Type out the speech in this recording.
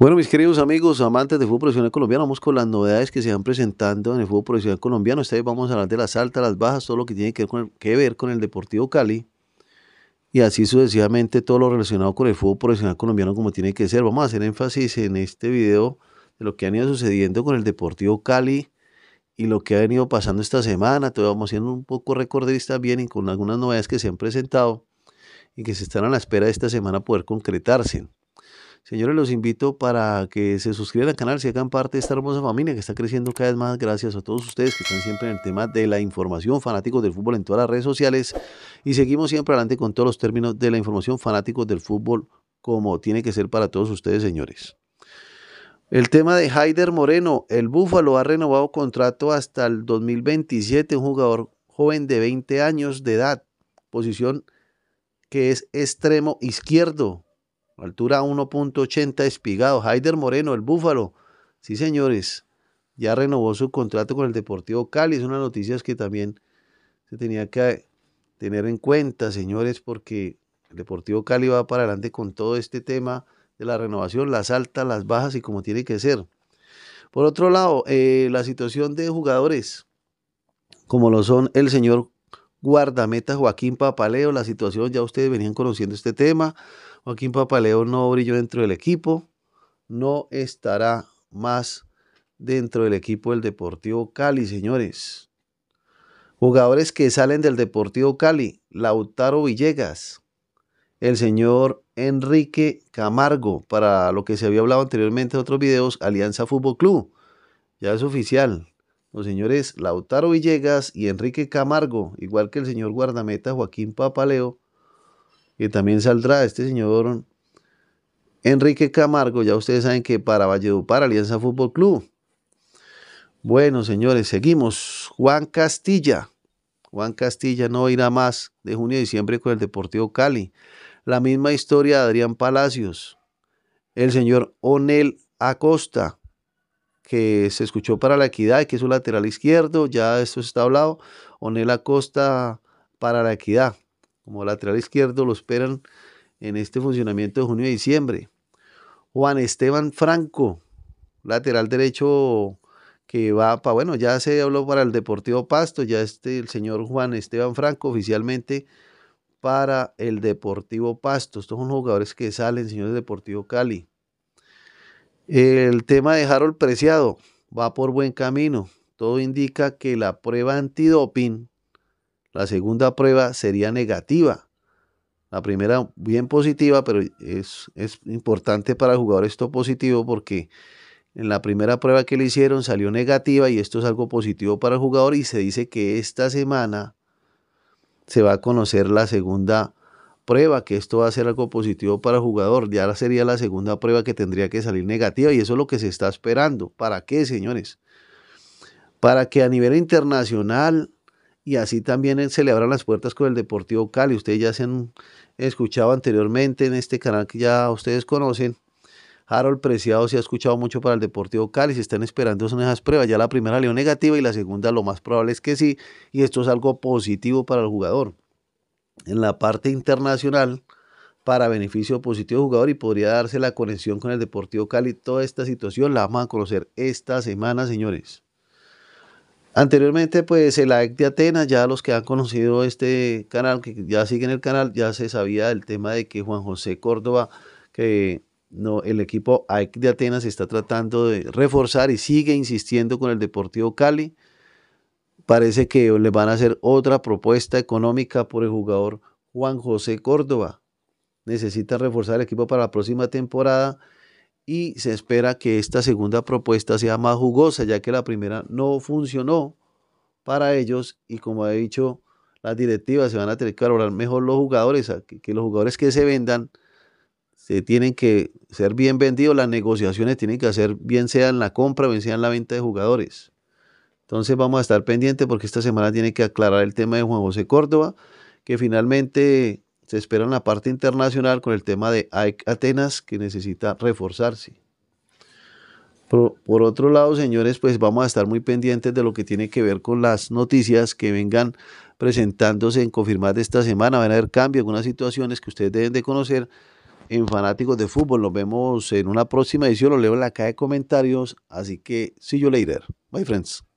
Bueno, mis queridos amigos, amantes del fútbol profesional colombiano, vamos con las novedades que se van presentando en el fútbol profesional colombiano. Esta vez vamos a hablar de las altas, las bajas, todo lo que tiene que ver con el, Deportivo Cali. Y así sucesivamente todo lo relacionado con el fútbol profesional colombiano como tiene que ser. Vamos a hacer énfasis en este video de lo que ha ido sucediendo con el Deportivo Cali y lo que ha venido pasando esta semana. Todavía vamos haciendo un poco recordistas bien y con algunas novedades que se han presentado y que se están a la espera de esta semana poder concretarse. Señores, los invito para que se suscriban al canal, se hagan parte de esta hermosa familia que está creciendo cada vez más. Gracias a todos ustedes que están siempre en el tema de la información, fanáticos del fútbol en todas las redes sociales. Y seguimos siempre adelante con todos los términos de la información, fanáticos del fútbol, como tiene que ser para todos ustedes, señores. El tema de Haider Moreno, el Búfalo ha renovado contrato hasta el 2027, un jugador joven de 20 años de edad, posición que es extremo izquierdo, altura 1.80 Espigado. haider Moreno, el Búfalo. Sí, señores, ya renovó su contrato con el Deportivo Cali. Es una noticia que también se tenía que tener en cuenta, señores, porque el Deportivo Cali va para adelante con todo este tema de la renovación, las altas, las bajas y como tiene que ser. Por otro lado, eh, la situación de jugadores, como lo son el señor guardameta Joaquín Papaleo. La situación, ya ustedes venían conociendo este tema. Joaquín Papaleo no brilló dentro del equipo. No estará más dentro del equipo del Deportivo Cali, señores. Jugadores que salen del Deportivo Cali, Lautaro Villegas, el señor Enrique Camargo, para lo que se había hablado anteriormente en otros videos, Alianza Fútbol Club. Ya es oficial los señores Lautaro Villegas y Enrique Camargo, igual que el señor guardameta Joaquín Papaleo, que también saldrá este señor Enrique Camargo, ya ustedes saben que para Valledupar, Alianza Fútbol Club. Bueno, señores, seguimos. Juan Castilla. Juan Castilla no irá más de junio a diciembre con el Deportivo Cali. La misma historia de Adrián Palacios. El señor Onel Acosta que se escuchó para la equidad, que es su lateral izquierdo, ya esto está hablado. Onela Costa para la equidad, como lateral izquierdo lo esperan en este funcionamiento de junio y diciembre. Juan Esteban Franco, lateral derecho que va para, bueno, ya se habló para el Deportivo Pasto, ya este, el señor Juan Esteban Franco oficialmente para el Deportivo Pasto. Estos son jugadores que salen, señores Deportivo Cali. El tema de Harold Preciado va por buen camino. Todo indica que la prueba antidoping, la segunda prueba sería negativa. La primera bien positiva, pero es, importante para el jugador esto positivo porque en la primera prueba que le hicieron salió negativa y esto es algo positivo para el jugador y se dice que esta semana se va a conocer la segunda prueba que esto va a ser algo positivo para el jugador. Ya sería la segunda prueba que tendría que salir negativa y eso es lo que se está esperando. ¿Para qué, señores? Para que a nivel internacional y así también se le abran las puertas con el Deportivo Cali. Ustedes ya se han escuchado anteriormente en este canal que ya ustedes conocen. Harold Preciado se ha escuchado mucho para el Deportivo Cali, se están esperando esas pruebas, ya la primera leo negativa y la segunda lo más probable es que sí, y esto es algo positivo para el jugador en la parte internacional para beneficio positivo del jugador y podría darse la conexión con el Deportivo Cali. Toda esta situación la vamos a conocer esta semana, señores. Anteriormente, pues el AEC de Atenas, ya los que han conocido este canal, que ya siguen el canal, ya se sabía el tema de que Juan José Córdoba, que no, el equipo AEC de Atenas está tratando de reforzar y sigue insistiendo con el Deportivo Cali parece que le van a hacer otra propuesta económica por el jugador Juan José Córdoba. Necesita reforzar el equipo para la próxima temporada y se espera que esta segunda propuesta sea más jugosa, ya que la primera no funcionó para ellos y como he dicho, las directivas se van a tener que valorar mejor los jugadores, que los jugadores que se vendan se tienen que ser bien vendidos, las negociaciones tienen que hacer bien sea en la compra, bien sea en la venta de jugadores. Entonces vamos a estar pendientes porque esta semana tiene que aclarar el tema de Juan José Córdoba, que finalmente se espera en la parte internacional con el tema de e Atenas, que necesita reforzarse. Por, otro lado, señores, pues vamos a estar muy pendientes de lo que tiene que ver con las noticias que vengan presentándose en Confirmar de esta semana. Van a haber cambios, algunas situaciones que ustedes deben de conocer en Fanáticos de Fútbol. Nos vemos en una próxima edición. Lo leo en la caja de comentarios. Así que, see you later. Bye, friends.